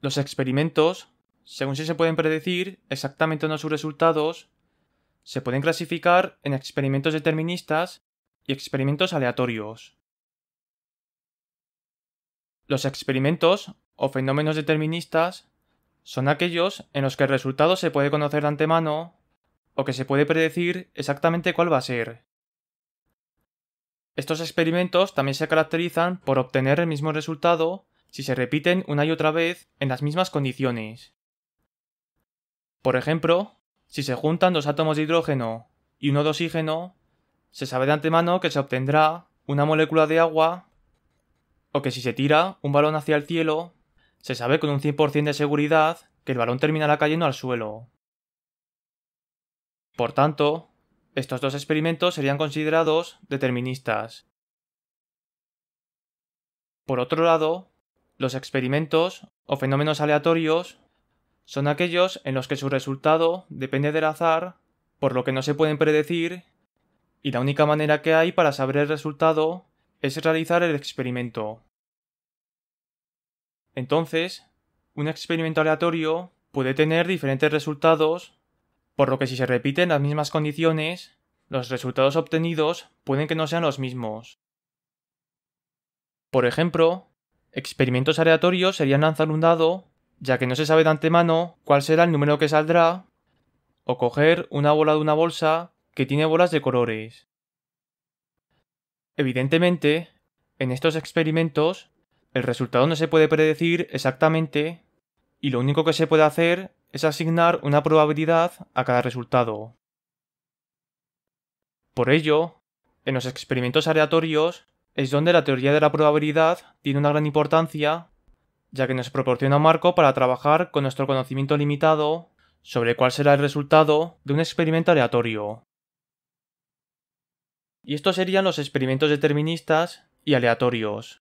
Los experimentos, según si se pueden predecir exactamente no sus resultados, se pueden clasificar en experimentos deterministas y experimentos aleatorios. Los experimentos o fenómenos deterministas son aquellos en los que el resultado se puede conocer de antemano o que se puede predecir exactamente cuál va a ser. Estos experimentos también se caracterizan por obtener el mismo resultado si se repiten una y otra vez en las mismas condiciones. Por ejemplo, si se juntan dos átomos de hidrógeno y uno de oxígeno, se sabe de antemano que se obtendrá una molécula de agua o que si se tira un balón hacia el cielo, se sabe con un 100% de seguridad que el balón terminará cayendo al suelo. Por tanto, estos dos experimentos serían considerados deterministas. Por otro lado, los experimentos o fenómenos aleatorios son aquellos en los que su resultado depende del azar, por lo que no se pueden predecir, y la única manera que hay para saber el resultado es realizar el experimento. Entonces, un experimento aleatorio puede tener diferentes resultados, por lo que si se repiten las mismas condiciones, los resultados obtenidos pueden que no sean los mismos. Por ejemplo, Experimentos aleatorios serían lanzar un dado, ya que no se sabe de antemano cuál será el número que saldrá, o coger una bola de una bolsa que tiene bolas de colores. Evidentemente, en estos experimentos, el resultado no se puede predecir exactamente y lo único que se puede hacer es asignar una probabilidad a cada resultado. Por ello, en los experimentos aleatorios es donde la teoría de la probabilidad tiene una gran importancia, ya que nos proporciona un marco para trabajar con nuestro conocimiento limitado sobre cuál será el resultado de un experimento aleatorio. Y estos serían los experimentos deterministas y aleatorios.